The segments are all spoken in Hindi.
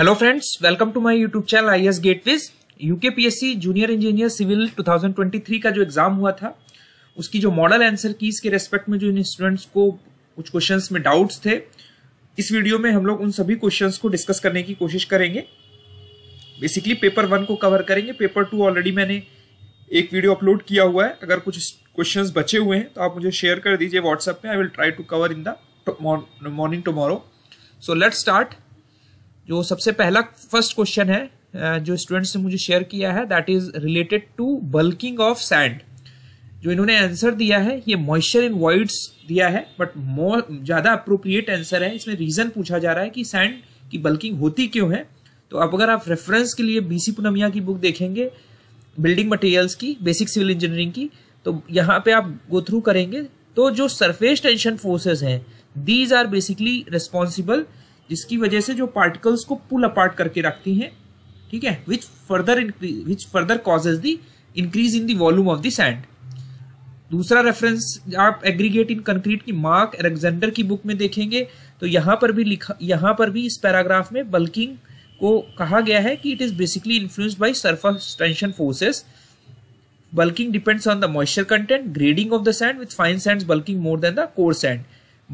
Hello friends welcome to my YouTube channel I S gateways UK PSC junior engineer civil 2023 का जो एग्जाम हुआ था उसकी जो मॉडल आंसर कीज के रेस्पेक्ट में जो इन स्टूडेंट्स को कुछ क्वेश्चंस में डाउट्स थे इस वीडियो में हम लोग उन सभी क्वेश्चंस को डिस्कस करने की कोशिश करेंगे बेसिकली पेपर वन को कवर करेंगे पेपर टू ऑलरेडी मैंने एक वीडियो अपलोड किया हुआ है अगर कुछ क्वेश्चन बचे हुए हैं तो आप मुझे शेयर कर दीजिए व्हाट्सएप में I will try to cover in the morning tomorrow so let start जो सबसे पहला फर्स्ट क्वेश्चन है जो स्टूडेंट्स ने मुझे शेयर किया है that is related to bulking of sand जो इन्होंने आंसर दिया है ये मॉइस्चर इन वॉइड्स दिया है बट मोर ज़्यादा अप्रोप्रिएट आंसर है इसमें रीज़न पूछा जा रहा है कि सैंड की बल्किंग होती क्यों है तो अब अगर आप रेफरेंस के लिए बीसी पुनमिया की बुक देखेंगे बिल्डिंग मटेरियल्स की बेसिक सिविल इंजीनियरिंग की तो यहाँ पे आप गो थ्रू करेंगे तो जो सरफेस टेंशन फोर्सेस हैं दीज आर बेसिकली रिस्पॉन्सिबल जिसकी वजह से जो पार्टिकल्स को पुल अपार्ट करके रखती हैं ठीक है which further which further causes the increase in the volume of the sand दूसरा रेफरेंस आप एग्रीगेट इन कंक्रीट की मार्क एलेक्जेंडर की बुक में देखेंगे तो यहाँ पर भी लिखा यहाँ पर भी इस पैराग्राफ में बल्किंग को कहा गया है कि it is basically influenced by surface tension forces bulking depends on the moisture content grading of the sand with fine sand bulking more than the coarse sand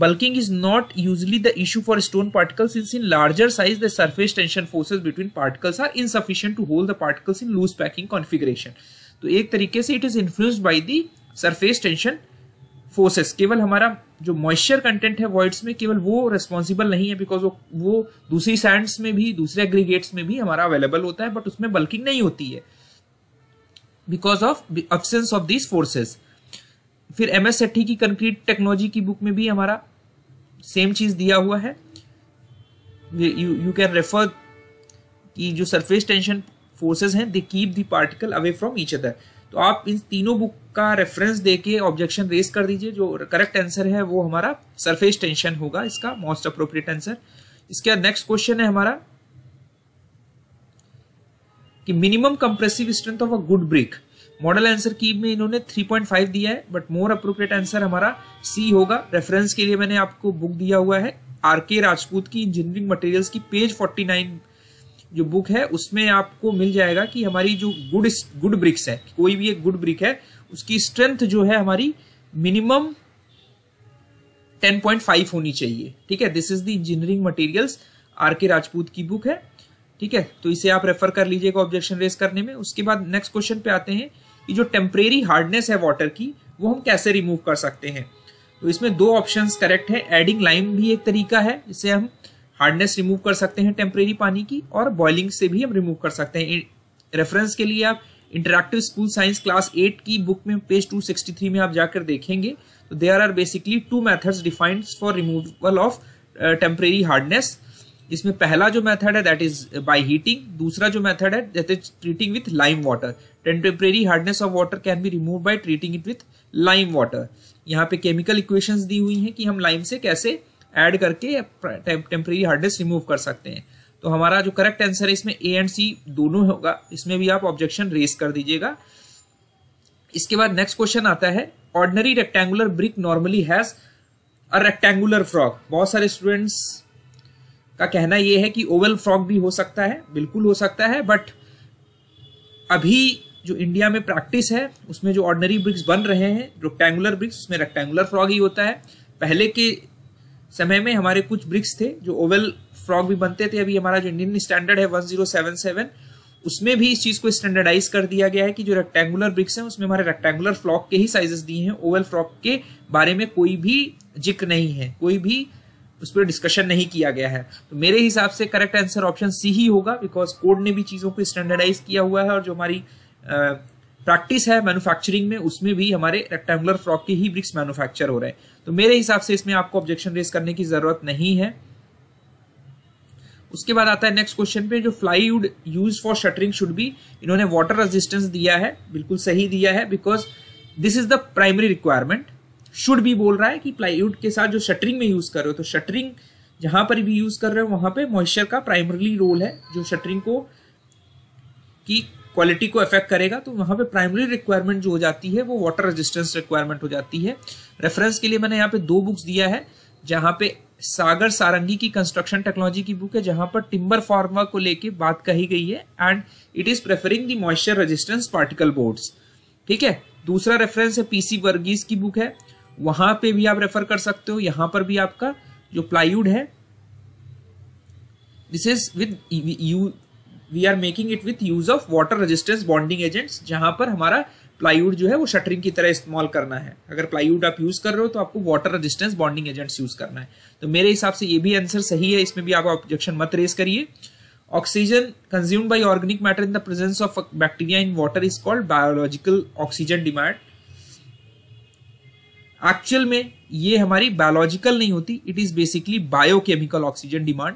Bulking is not usually the issue for stone particles since in larger size the surface tension forces between particles are insufficient to hold the particles in loose packing configuration. तो एक तरीके से it is influenced by the surface tension forces केवल हमारा जो मॉइस्चर कंटेंट है वॉइड्स में केवल वो रिस्पॉन्सिबल नहीं है बिकॉज वो वो दूसरी सैंड्स में भी दूसरे एग्रीगेट्स में भी हमारा अवेलेबल होता है बट उसमें बल्किंग नहीं होती है because of absence of these forces फिर एम एस सेट्ठी की कंक्रीट टेक्नोलॉजी की बुक में भी हमारा सेम चीज दिया हुआ है यू कैन रेफर कि जो सरफेस टेंशन फोर्सेस हैं they keep the particle away from each other तो आप इन तीनों बुक का रेफरेंस देके ऑब्जेक्शन रेस कर दीजिए जो करेक्ट आंसर है वो हमारा सरफेस टेंशन होगा इसका मोस्ट अप्रोप्रिएट आंसर इसके बाद नेक्स्ट क्वेश्चन है हमारा कि minimum compressive strength of a good brick model answer key में इन्होंने 3.5 दिया है बट मोर अप्रोप्रिएट आंसर हमारा सी होगा रेफरेंस के लिए मैंने आपको बुक दिया हुआ है आर के राजपूत की इंजीनियरिंग मटेरियल्स की पेज 49 जो बुक है उसमें आपको मिल जाएगा कि हमारी जो गुड गुड ब्रिक्स है कोई भी एक गुड ब्रिक है उसकी स्ट्रेंथ जो है हमारी मिनिमम 10.5 होनी चाहिए ठीक है this is the engineering materials R K Rajput की बुक है ठीक है तो इसे आप रेफर कर लीजिएगा ऑब्जेक्शन रेस करने में उसके बाद नेक्स्ट क्वेश्चन पे आते हैं कि जो टेम्परेरी हार्डनेस है वाटर की वो हम कैसे रिमूव कर सकते हैं तो इसमें दो ऑप्शंस करेक्ट है एडिंग लाइम भी एक तरीका है इससे हम हार्डनेस रिमूव कर सकते हैं टेम्परेरी पानी की और बॉइलिंग से भी हम रिमूव कर सकते हैं रेफरेंस के लिए आप interactive school science class eight की बुक में पेज टू में आप जाकर देखेंगे तो there are basically two methods defined for removal of temporary hardness इसमें पहला जो मेथड है दैट इज बाय हीटिंग दूसरा जो मेथड है that is treating with lime water temporary hardness of water can be remove by treating it with lime water यहाँ पे केमिकल इक्वेशन दी हुई हैं कि हम लाइम से कैसे एड करके टेम्परेरी हार्डनेस रिमूव कर सकते हैं तो हमारा जो करेक्ट आंसर है इसमें ए एंड सी दोनों होगा इसमें भी आप ऑब्जेक्शन रेस कर दीजिएगा इसके बाद नेक्स्ट क्वेश्चन आता है ordinary rectangular brick normally has a rectangular frog बहुत सारे स्टूडेंट्स का कहना यह है कि ओवल फ्रॉक भी हो सकता है बिल्कुल हो सकता है बट अभी जो इंडिया में प्रैक्टिस है उसमें जो ऑर्डनरी ब्रिक्स बन रहे हैं रेक्टेंगुलर ब्रिक्स उसमें रेक्टेंगुलर फ्रॉग ही होता है पहले के समय में हमारे कुछ ब्रिक्स थे जो ओवल फ्रॉग भी बनते थे अभी हमारा जो इंडियन स्टैंडर्ड है 1077 उसमें भी इस चीज को स्टैंडर्डाइज कर दिया गया है कि जो रेक्टेंगुलर ब्रिक्स हैं उसमें हमारे रेक्टेंगुलर फ्रॉग के ही साइजेस दिए हैं ओवल फ्रॉग के बारे में कोई भी जिक्र नहीं है कोई भी उस पर डिस्कशन नहीं किया गया है तो मेरे हिसाब से करेक्ट आंसर ऑप्शन सी ही होगा बिकॉज कोड ने भी चीज़ों को स्टैंडर्डाइज किया हुआ है और जो हमारी प्रैक्टिस है मैन्युफैक्चरिंग में उसमें भी हमारे रेक्टेंगुलर फ्रॉक के ही ब्रिक्स मैन्युफैक्चर हो रहे हैं तो मेरे हिसाब से इसमें आपको ऑब्जेक्शन रेस करने की जरूरत नहीं है उसके बाद आता है नेक्स्ट क्वेश्चन पे जो plywood use for shuttering should be इन्होंने वाटर रेजिस्टेंस दिया है बिल्कुल सही दिया है because this is the primary requirement should be बोल रहा है कि फ्लाई वुड के साथ जो शटरिंग में यूज कर रहे हो तो शटरिंग जहां पर भी यूज कर रहे हो वहां पे मॉइस्चर का प्राइमरली रोल है जो शटरिंग को की क्वालिटी को अफेक्ट करेगा तो वहाँ पे प्राइमरी रिक्वायरमेंट जो हो जाती है वो वाटर रेजिस्टेंस रिक्वायरमेंट हो जाती है रेफरेंस के लिए मैंने यहाँ पे दो बुक्स दिया है जहाँ पे सागर सारंगी की कंस्ट्रक्शन टेक्नोलॉजी की बुक है जहाँ पर टिम्बर फार्मा को लेके बात कही गई है and it is preferring the moisture resistance particle boards ठीक है दूसरा रेफरेंस है पीसी वर्गीज की बुक है वहां पे भी आप रेफर कर सकते हो यहाँ पर भी आपका जो प्लाईवुड है this is with we are making it with use of water resistance bonding agents जहां पर हमारा प्लाईवुड जो है वो शटरिंग की तरह इस्तेमाल करना है अगर प्लाईवुड आप यूज कर रहे हो तो आपको water resistance bonding agents use करना है तो मेरे हिसाब से ये भी आंसर सही है इसमें भी आप ऑब्जेक्शन मत रेस करिए oxygen consumed by organic matter in the presence of bacteria in water is called biological oxygen demand actual में ये हमारी बायोलॉजिकल नहीं होती it is basically biochemical oxygen demand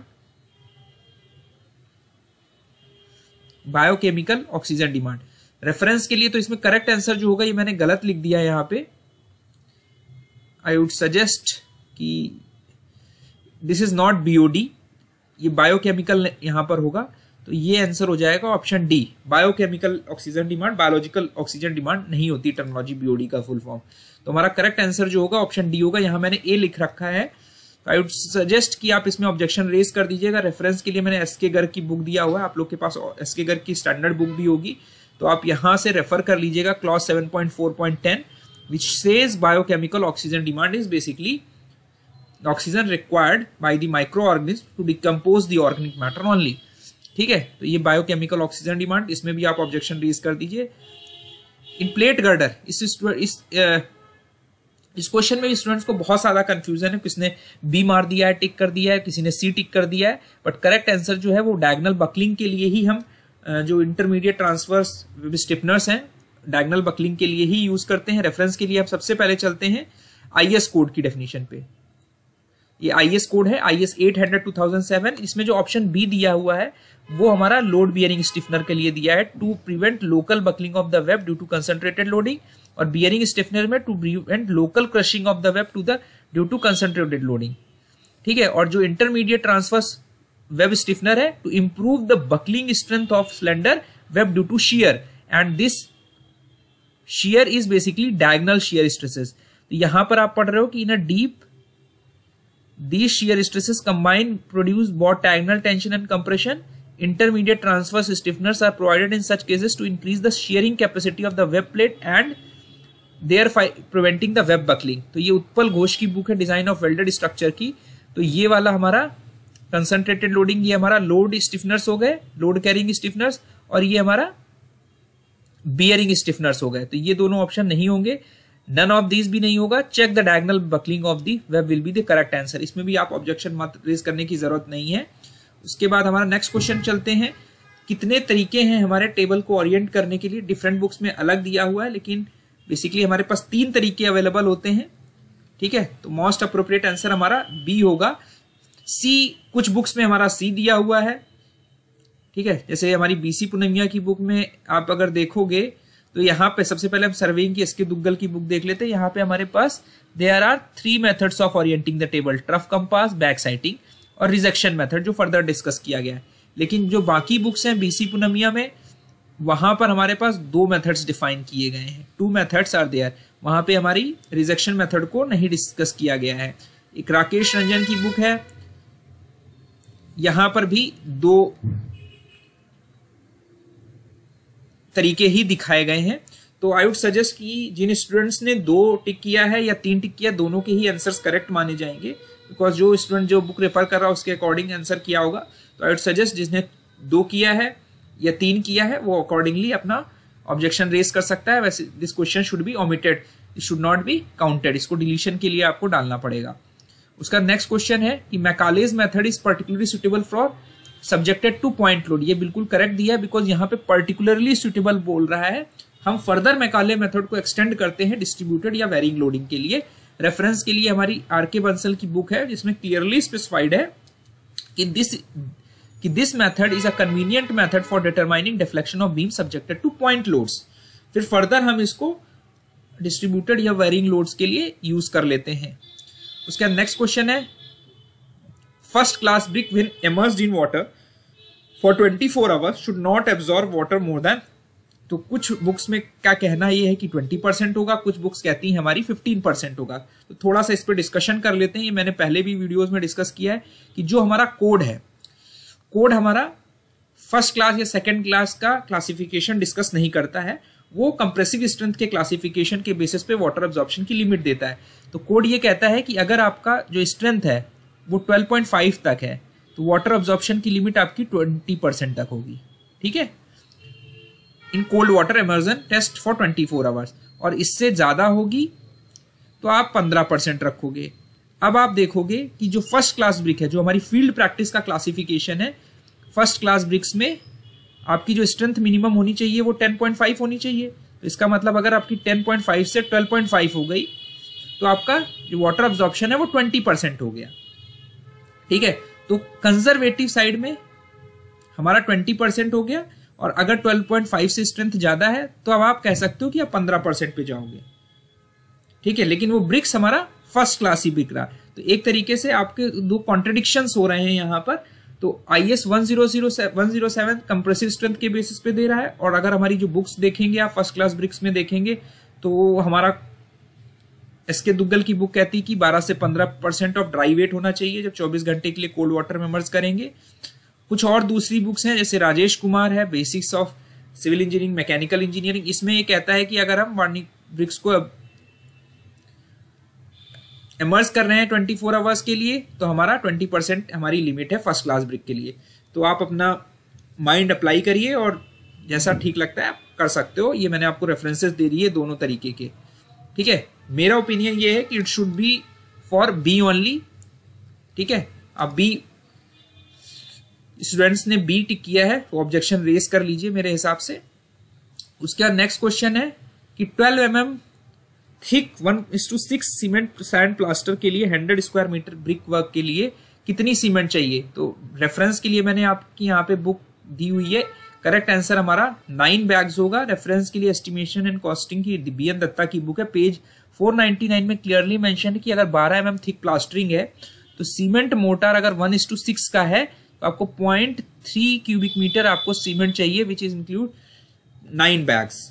biochemical oxygen demand reference के लिए तो इसमें करेक्ट आंसर जो होगा ये मैंने गलत लिख दिया यहाँ पे आई वुड सजेस्ट कि दिस इज नॉट बीओडी ये बायोकेमिकल यहाँ पर होगा तो ये आंसर हो जाएगा option D biochemical oxygen demand biological oxygen demand नहीं होती टर्मोलॉजी बीओडी का फुल फॉर्म तो हमारा करेक्ट आंसर जो होगा ऑप्शन डी होगा यहाँ मैंने ए लिख रखा है आई वुड सजेस्ट कि आप इसमें ऑब्जेक्शन रेज कर दीजिएगा रेफरेंस के लिए मैंने एस के गर्ग की बुक दिया हुआ है आप लोग के पास एस के गर्ग की स्टैंडर्ड बुक भी होगी तो आप यहाँ से रेफर कर लीजिएगा clause seven point four point ten which says biochemical oxygen demand is basically oxygen required by the microorganism to decompose the organic matter only ठीक है तो ये बायोकेमिकल ऑक्सीजन डिमांड इसमें भी आप ऑब्जेक्शन रेज कर दीजिए इन प्लेट गर्डर इस, इस, इस, इस uh, इस क्वेश्चन में स्टूडेंट्स को बहुत ज्यादा कंफ्यूजन है किसने बी मार दिया है टिक कर दिया है किसी ने सी टिक कर दिया है बट करेक्ट आंसर जो है वो डायगनल बकलिंग के लिए ही हम जो इंटरमीडिएट ट्रांसफर्स स्टिपनर्स हैं डायगनल बकलिंग के लिए ही यूज करते हैं रेफरेंस के लिए आप सबसे पहले चलते हैं आई कोड की डेफिनेशन पे ये आई एस कोड है I S eight hundred two thousand seven इसमें जो ऑप्शन बी दिया हुआ है वो हमारा लोड बियरिंग स्टिफनर के लिए दिया है to prevent local buckling of the web due to concentrated loading और बियरिंग स्टिफनर में to prevent local crushing of the web to the due to concentrated loading ठीक है और जो इंटरमीडिएट ट्रांसफर्स वेब स्टिफनर है to improve the buckling strength of slender web due to shear and this shear is basically diagonal shear stresses तो यहां पर आप पढ़ रहे हो कि in a deep These shear stresses combined produce both diagonal tension and compression. Intermediate transverse stiffeners are provided in such cases to increase the shearing capacity of the web plate and they're preventing the web buckling तो ये उत्पल घोष की बुक है डिजाइन ऑफ वेल्डेड स्ट्रक्चर की तो ये वाला हमारा कंसनट्रेटेड लोडिंग ये हमारा लोड स्टिफनर्स हो गए लोड कैरिंग स्टिफनर्स और ये हमारा बियरिंग स्टिफनर्स हो गए तो ये दोनों ऑप्शन नहीं होंगे नन ऑफ दीज भी नहीं होगा check the diagonal buckling of the web will be the correct answer इसमें भी आप ऑब्जेक्शन मत रेज करने की जरूरत नहीं है उसके बाद हमारा नेक्स्ट क्वेश्चन चलते हैं कितने तरीके हैं हमारे टेबल को ओरिएंट करने के लिए डिफरेंट बुक्स में अलग दिया हुआ है लेकिन बेसिकली हमारे पास तीन तरीके अवेलेबल होते हैं ठीक है तो मोस्ट अप्रोप्रिएट आंसर हमारा बी होगा सी कुछ बुक्स में हमारा सी दिया हुआ है ठीक है जैसे हमारी बीसी पुनमिया की बुक में आप अगर देखोगे तो यहाँ पे सबसे पहले हम सर्विंग की इसके दुग्गल की बुक देख लेते हैं यहाँ पे हमारे पास there are three methods of orienting the table through compass back sighting और रिजेक्शन मेथड जो फर्दर डिस्कस किया गया है लेकिन जो बाकी बुक्स हैं बीसी पुनमिया में वहां पर हमारे पास दो मेथड्स डिफाइन किए गए हैं टू मेथड्स आर देयर वहां पे हमारी रिजेक्शन मेथड को नहीं डिस्कस किया गया है एक राकेश रंजन की बुक है यहाँ पर भी दो तरीके ही दिखाए गए हैं तो आई वुड सजेस्ट कि जिन स्टूडेंट्स ने दो टिक किया है या तीन टिक किया दोनों के ही आंसर्स करेक्ट माने जाएंगे बिकॉज जो स्टूडेंट जो बुक रेफर कर रहा है उसके अकॉर्डिंग आंसर किया होगा तो आई वुड सजेस्ट जिसने दो किया है या तीन किया है वो अकॉर्डिंगली अपना ऑब्जेक्शन रेस कर सकता है वैसे this question should be omitted should not be counted इसको डिलीशन के लिए आपको डालना पड़ेगा उसका नेक्स्ट क्वेश्चन है कि Macaulay's method is particularly suitable for subjected to point load ये बिल्कुल करेक्ट दिया है बिकॉज यहाँ पे पर्टिकुलरली सुटेबल बोल रहा है हम फर्दर मैकाले मेथड को एक्सटेंड करते हैं डिस्ट्रीब्यूटेड या वेरिंग लोडिंग के लिए रेफरेंस के लिए हमारी आर के बंसल की बुक है जिसमें क्लियरली स्पेसिफाइड है कि दिस कि this method is a convenient method for determining deflection of beam subjected to point loads फिर फर्दर हम इसको डिस्ट्रीब्यूटेड या वेरिंग लोड्स के लिए यूज कर लेते हैं उसके बाद नेक्स्ट क्वेश्चन है first class brick when immersed in water for 24 hours should not absorb water more than तो कुछ बुक्स में क्या कहना ये है कि 20 परसेंट होगा कुछ बुक्स कहती हैं हमारी 15 परसेंट होगा तो थोड़ा सा इस पर डिस्कशन कर लेते हैं ये मैंने पहले भी वीडियोस में डिस्कस किया है कि जो हमारा कोड है कोड हमारा फर्स्ट क्लास या सेकंड क्लास का क्लासिफिकेशन डिस्कस नहीं करता है वो कंप्रेसिव स्ट्रेंथ के क्लासिफिकेशन के बेसिस पे वाटर ऑब्जॉर्प्शन की लिमिट देता है तो कोड ये कहता है कि अगर आपका जो स्ट्रेंथ है वो 12.5 तक है तो वाटर ऑब्जॉर्प्शन की लिमिट आपकी 20 परसेंट तक होगी ठीक है in cold water immersion test for 24 hours और इससे ज़्यादा होगी तो आप 15 परसेंट रखोगे अब आप देखोगे कि जो फर्स्ट क्लास ब्रिक है जो हमारी फील्ड प्रैक्टिस का क्लासिफिकेशन है फर्स्ट क्लास ब्रिक्स में आपकी जो स्ट्रेंथ मिनिमम होनी चाहिए वो 10.5 होनी चाहिए तो इसका मतलब अगर आपकी 10.5 से 12.5 हो गई तो आपका जो वाटर ऑब्जॉर्प्शन है वो 20 परसेंट हो गया ठीक है तो कंजर्वेटिव साइड में हमारा ट्वेंटी परसेंट हो गया और अगर ट्वेल्व पॉइंट फाइव से स्ट्रेंथ ज्यादा है तो अब आप कह सकते हो कि आप पंद्रह परसेंट पे जाओगे ठीक है लेकिन वो ब्रिक्स हमारा फर्स्ट क्लास ही बिक रहा तो एक तरीके से आपके दो कॉन्ट्रडिक्शन हो रहे हैं यहां पर तो I S one zero zero one zero seven compressive strength के बेसिस पे दे रहा है और अगर हमारी जो बुक्स देखेंगे आप फर्स्ट क्लास ब्रिक्स में देखेंगे तो हमारा एस के दुग्गल की बुक कहती है कि 12 से 15 परसेंट ऑफ ड्राई वेट होना चाहिए जब 24 घंटे के लिए कोल्ड वाटर में मर्ज करेंगे कुछ और दूसरी बुक्स हैं जैसे राजेश कुमार है basics of civil engineering mechanical engineering इसमें ये कहता है कि अगर हम वार्निंग ब्रिक्स को इमर्स कर रहे हैं ट्वेंटी फोर आवर्स के लिए तो हमारा ट्वेंटी परसेंट हमारी लिमिट है फर्स्ट क्लास ब्रिक के लिए तो आप अपना माइंड अप्लाई करिए और जैसा ठीक लगता है आप कर सकते हो ये मैंने आपको रेफरेंसेस दे दिए दोनों तरीके के ठीक है मेरा ओपिनियन ये है कि it should be for B only ठीक है अब बी स्टूडेंट्स ने बी टिक किया है तो ऑब्जेक्शन रेस कर लीजिए मेरे हिसाब से उसके बाद नेक्स्ट क्वेश्चन है कि 12 M mm thick one is to six cement sand plaster के लिए 100 स्क्वायर मीटर ब्रिक वर्क के लिए कितनी सीमेंट चाहिए तो रेफरेंस के लिए मैंने आपकी यहाँ पे बुक दी हुई है करेक्ट आंसर हमारा नाइन बैग्स होगा रेफरेंस के लिए एस्टिमेशन एंड कॉस्टिंग की बी दत्ता की बुक है पेज 499 में क्लियरली मेंशन है कि अगर 12 एम थिक प्लास्टरिंग है तो सीमेंट मोटर अगर वन इज टू सिक्स का है तो आपको पॉइंट थ्री क्यूबिक मीटर आपको सीमेंट चाहिए which is include nine bags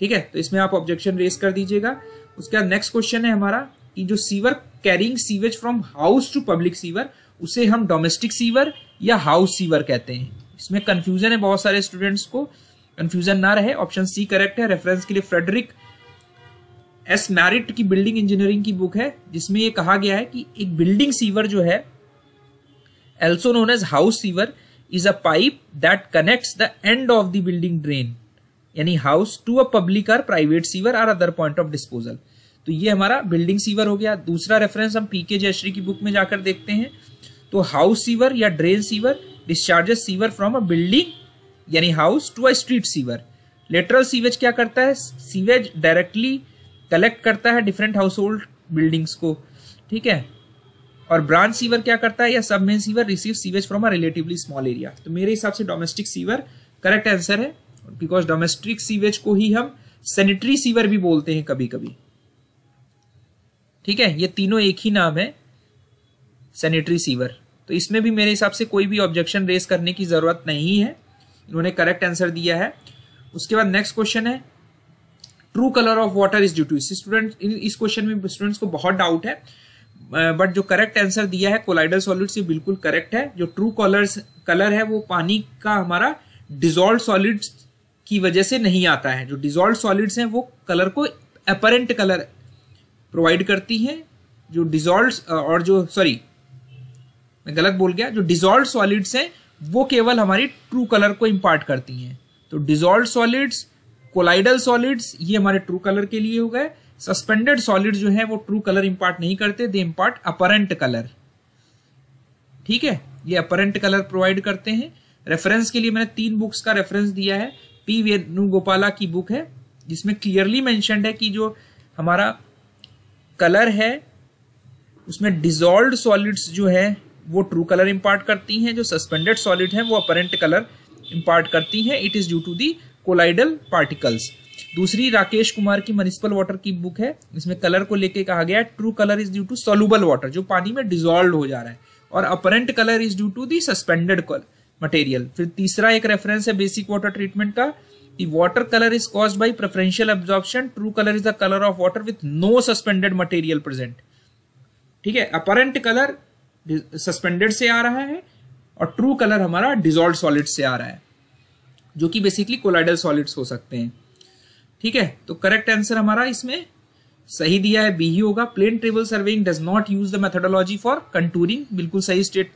ठीक है तो इसमें आप ऑब्जेक्शन रेस कर दीजिएगा उसके बाद नेक्स्ट क्वेश्चन है हमारा कि जो sewer carrying sewage from house to public sewer उसे हम डोमेस्टिक सीवर या हाउस सीवर कहते हैं इसमें कंफ्यूजन है बहुत सारे स्टूडेंट्स को कंफ्यूजन ना रहे ऑप्शन सी करेक्ट है रेफरेंस के लिए फ्रेडरिक एस मैरिट की बिल्डिंग इंजीनियरिंग की बुक है जिसमें यह कहा गया है कि एक बिल्डिंग सीवर जो है also known as house sewer is a pipe that connects the end of the building drain यानी house to a public or private sewer or other point of disposal तो ये हमारा बिल्डिंग सीवर हो गया दूसरा रेफरेंस हम पीके जयश्री की बुक में जाकर देखते हैं तो हाउस सीवर या drain sewer discharges sewer from a building यानी house to a street sewer lateral sewage क्या करता है सीवेज डायरेक्टली कलेक्ट करता है डिफरेंट हाउस होल्ड बिल्डिंग्स को ठीक है और ब्रांच सीवर क्या करता है या sub main sewer receive sewage from a relatively small area तो मेरे हिसाब से डोमेस्टिक सीवर करेक्ट आंसर है बिकॉज डोमेस्टिक सीवेज को ही हम सेनेटरी सीवर भी बोलते हैं कभी कभी ठीक है ये तीनों एक ही नाम है सेनेटरी सीवर तो इसमें भी मेरे हिसाब से कोई भी ऑब्जेक्शन रेस करने की जरूरत नहीं है इन्होंने करेक्ट आंसर दिया है उसके बाद नेक्स्ट क्वेश्चन है true colour of water is due to student इस क्वेश्चन में स्टूडेंट्स को बहुत डाउट है बट जो करेक्ट आंसर दिया है कोलाइडल सॉलिड से बिल्कुल करेक्ट है जो ट्रू कलर कलर है वो पानी का हमारा डिजोल्व सॉलिड्स की वजह से नहीं आता है जो डिजोल्व सॉलिड्स हैं वो कलर को अपरेंट कलर प्रोवाइड करती हैं जो डिजोल्व और जो सॉरी मैं गलत बोल गया जो डिजोल्व सॉलिड्स हैं वो केवल हमारी ट्रू कलर को इम्पार्ट करती हैं तो डिजोल्व सॉलिड्स कोलाइडल सॉलिड्स ये हमारे ट्रू कलर के लिए हो गए सस्पेंडेड सॉलिड जो है वो ट्रू कलर इम्पार्ट नहीं करते दे इम्पार्ट अपरेंट कलर ठीक है ये अपरेंट कलर प्रोवाइड करते हैं रेफरेंस के लिए मैंने तीन बुक्स का रेफरेंस दिया है पी वेणुगोपाला की बुक है जिसमें क्लियरली मैंशनड है कि जो हमारा कलर है उसमें डिजॉल्व सॉलिड्स जो है वो ट्रू कलर इम्पार्ट करती हैं जो सस्पेंडेड सॉलिड है वो अपरेंट कलर इम्पार्ट करती हैं it is due to the colloidal particles दूसरी राकेश कुमार की म्यूनिसिपल वाटर की बुक है इसमें कलर को लेके कहा गया है true colour is due to soluble water जो पानी में डिजोल्व हो जा रहा है और apparent colour is due to the suspended material फिर तीसरा एक रेफरेंस है बेसिक वाटर ट्रीटमेंट का कि water colour is cause by preferential absorption true colour is the colour of water with no suspended material present ठीक है अपरेंट कलर सस्पेंडेड से आ रहा है और ट्रू कलर हमारा डिजोल्व सॉलिड से आ रहा है जो कि बेसिकली कोलाइडल सॉलिड्स हो सकते हैं ठीक है तो करेक्ट आंसर हमारा इसमें सही दिया है बी ही होगा plane table surveying does not use the methodology for contouring बिल्कुल सही स्टेट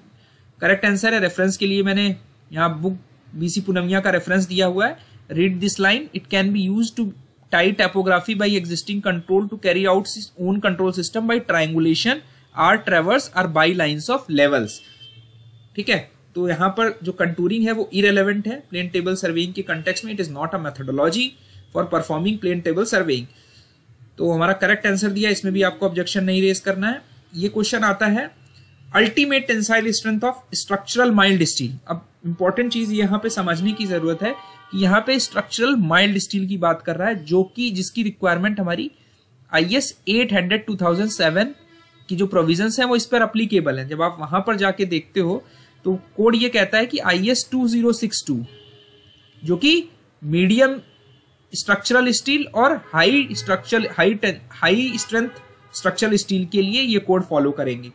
करेक्ट आंसर है रेफरेंस के लिए मैंने यहाँ बुक बीसी पुनमिया का रेफरेंस दिया हुआ है read this line it can be use to tight typography by existing control to carry out own control system by triangulation or traverse or by lines of levels ठीक है तो यहाँ पर जो कंटूरिंग है वो इरेलीवेंट है प्लेन टेबल सर्वेइंग के कंटेक्स में it is not a methodology for performing plane table surveying तो हमारा करेक्ट आंसर दिया इसमें भी आपको ऑब्जेक्शन नहीं रेज करना है ये क्वेश्चन आता है ultimate tensile strength of structural mild steel अब इंपॉर्टेंट चीज यहाँ पे समझने की जरूरत है कि यहाँ पे स्ट्रक्चरल माइल्ड स्टील की बात कर रहा है जो कि जिसकी रिक्वायरमेंट हमारी I S eight hundred two thousand seven की जो प्रोविजन है वो इस पर अप्लीकेबल है जब आप वहां पर जाके देखते हो तो कोड ये कहता है कि I S two zero six two जो कि मीडियम स्ट्रक्चरल स्टील और high structural high high strength structural steel के लिए ये कोड फॉलो करेंगे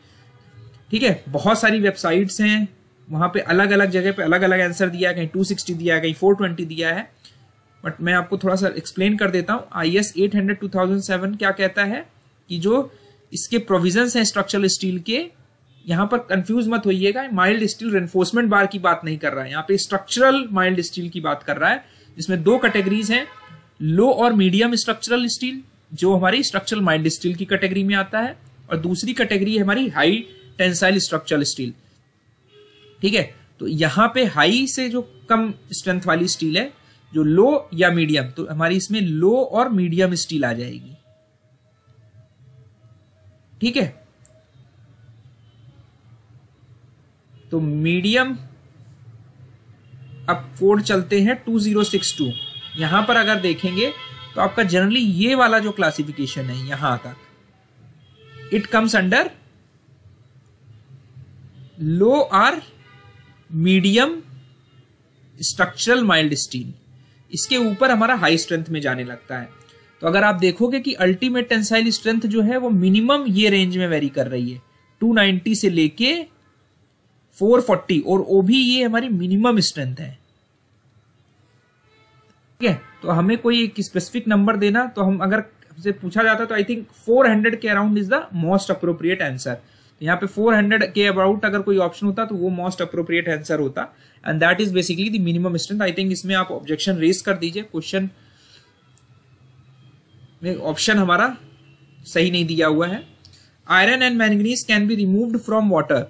ठीक है बहुत सारी वेबसाइट्स हैं वहाँ पे अलग अलग जगह पे अलग अलग आंसर दिया है कहीं 260 दिया है कहीं 420 दिया है बट मैं आपको थोड़ा सा एक्सप्लेन कर देता हूँ I S eight hundred two thousand seven क्या कहता है कि जो इसके प्रोविजंस हैं स्ट्रक्चरल स्टील के यहाँ पर कंफ्यूज मत होइएगा माइल्ड स्टील रेनफोर्समेंट बार की बात नहीं कर रहा है यहाँ पे स्ट्रक्चरल माइल्ड स्टील की बात कर रहा है जिसमें दो कैटेगरीज हैं लो और मीडियम स्ट्रक्चरल स्टील जो हमारी स्ट्रक्चरल माइल्ड स्टील की कैटेगरी में आता है और दूसरी कैटेगरी है हमारी हाई टेंसाइल स्ट्रक्चरल स्टील ठीक है तो यहाँ पे हाई से जो कम स्ट्रेंथ वाली स्टील है जो लो या मीडियम तो हमारी इसमें लो और मीडियम स्टील आ जाएगी ठीक है तो मीडियम अब कोड चलते हैं टू जीरो सिक्स टू यहां पर अगर देखेंगे तो आपका जनरली ये वाला जो क्लासिफिकेशन है यहां तक it comes under low or medium structural mild steel इसके ऊपर हमारा हाई स्ट्रेंथ में जाने लगता है तो अगर आप देखोगे कि अल्टीमेट टेंसाइल स्ट्रेंथ जो है वो मिनिमम ये रेंज में वेरी कर रही है 290 से लेके 440 और वो भी ये हमारी मिनिमम स्ट्रेंथ है ठीक है तो हमें कोई एक स्पेसिफिक नंबर देना तो हम अगर से पूछा जाता तो आई थिंक 400 के around is the most appropriate answer यहाँ पे 400 के अबाउट अगर कोई ऑप्शन होता तो वो मोस्ट अप्रोप्रिएट आंसर होता and that is basically the minimum strength I think इसमें आप ऑब्जेक्शन रेस कर दीजिए क्वेश्चन में ऑप्शन हमारा सही नहीं दिया हुआ है iron and manganese can be removed from water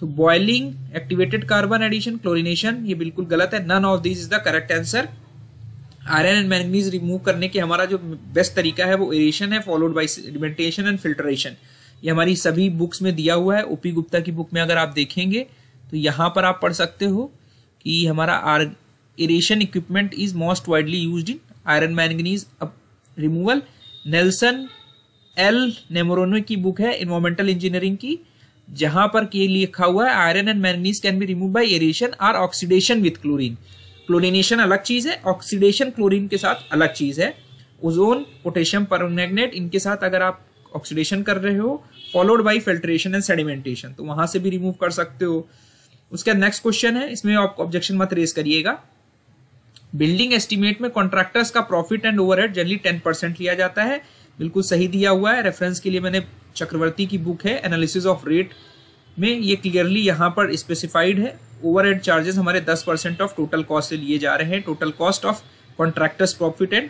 तो boiling activated carbon addition chlorination ये बिल्कुल गलत है none of this is the correct answer iron and manganese remove करने के हमारा जो बेस्ट तरीका है वो एरेशन है followed by sedimentation and filtration ये हमारी सभी बुक्स में दिया हुआ है ओपी गुप्ता की बुक में अगर आप देखेंगे तो यहाँ पर आप पढ़ सकते हो कि हमारा or aeration equipment is most widely use in iron manganese removal Nelson L Nemerow की बुक है इन्वायरमेंटल इंजीनियरिंग की जहां पर के लिखा हुआ है iron and manganese can be remove by aeration or oxidation with chlorine chlorination अलग चीज है ऑक्सीडेशन क्लोरिन के साथ अलग चीज है ओजोन पोटेशियम पर इनके साथ अगर आप ऑक्सीडेशन कर रहे हो followed by filtration and sedimentation तो वहां से भी रिमूव कर सकते हो उसके बाद नेक्स्ट क्वेश्चन है इसमें आप ऑब्जेक्शन मत रेस करिएगा बिल्डिंग एस्टिमेट में कॉन्ट्रैक्टर्स का profit and overhead generally ten percent लिया जाता है बिल्कुल सही दिया हुआ है रेफरेंस के लिए मैंने चक्रवर्ती की बुक है एनालिसिस ऑफ रेट में ये क्लियरली यहाँ पर स्पेसिफाइड है ओवर चार्जेस हमारे 10 परसेंट ऑफ टोटल कॉस्ट से लिए जा रहे हैं total cost of contractors profit and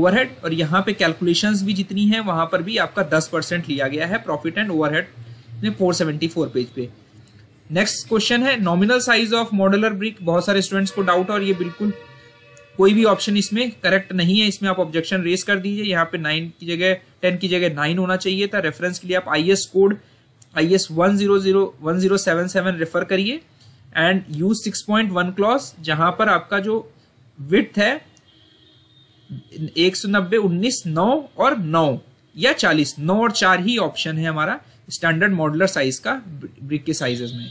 over और यहाँ पे कैलकुलेशन भी जितनी है वहाँ पर भी आपका दस लिया गया है प्रॉफिट एंड ओवरहेड ने पेज पे नेक्स्ट क्वेश्चन है nominal size of modular brick बहुत सारे स्टूडेंट्स को डाउट और ये बिल्कुल कोई भी ऑप्शन इसमें करेक्ट नहीं है इसमें आप ऑब्जेक्शन रेस कर दीजिए यहाँ पे नाइन की जगह टेन की जगह नाइन होना चाहिए था रेफरेंस के लिए आप I S code I S one zero zero one zero seven seven refer करिए and you six point one clause जहां पर आपका जो विथ है एक सौ नब्बे उन्नीस नौ और नौ या चालीस नौ और चार ही ऑप्शन है हमारा स्टैंडर्ड मॉडलर साइज का ब्रिक के साइजेस में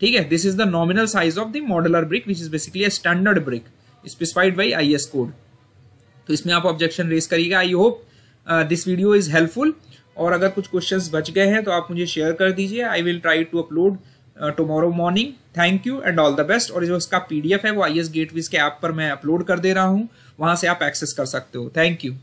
ठीक है this is the nominal size of the modular brick which is basically standard brick specified by I S code तो इसमें आप ऑब्जेक्शन रेस करिएगा I hope this video is helpful और अगर कुछ क्वेश्चंस बच गए हैं तो आप मुझे शेयर कर दीजिए I will try to upload tomorrow morning thank you and all the best और जो इसका पीडीएफ है वो आई एस विज के ऐप पर मैं अपलोड कर दे रहा हूँ वहाँ से आप एक्सेस कर सकते हो थैंक यू